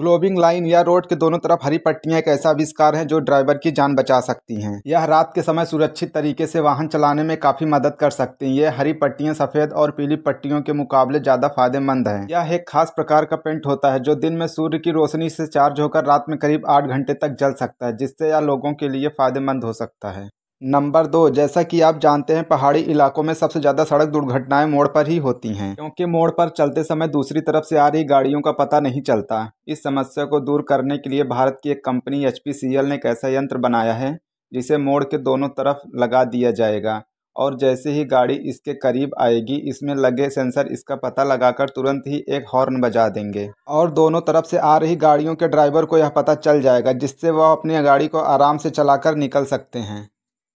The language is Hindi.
ग्लोबिंग लाइन या रोड के दोनों तरफ हरी पट्टियां एक ऐसा आविष्कार है जो ड्राइवर की जान बचा सकती हैं यह रात के समय सुरक्षित तरीके से वाहन चलाने में काफी मदद कर सकती हैं यह हरी पट्टियां सफेद और पीली पट्टियों के मुकाबले ज्यादा फायदेमंद हैं यह एक खास प्रकार का पेंट होता है जो दिन में सूर्य की रोशनी से चार्ज होकर रात में करीब आठ घंटे तक जल सकता है जिससे यह लोगों के लिए फायदेमंद हो सकता है नंबर दो जैसा कि आप जानते हैं पहाड़ी इलाकों में सबसे ज़्यादा सड़क दुर्घटनाएं मोड़ पर ही होती हैं क्योंकि मोड़ पर चलते समय दूसरी तरफ से आ रही गाड़ियों का पता नहीं चलता इस समस्या को दूर करने के लिए भारत की एक कंपनी एच ने एक ऐसा यंत्र बनाया है जिसे मोड़ के दोनों तरफ लगा दिया जाएगा और जैसे ही गाड़ी इसके करीब आएगी इसमें लगे सेंसर इसका पता लगाकर तुरंत ही एक हॉर्न बजा देंगे और दोनों तरफ से आ रही गाड़ियों के ड्राइवर को यह पता चल जाएगा जिससे वह अपनी गाड़ी को आराम से चलाकर निकल सकते हैं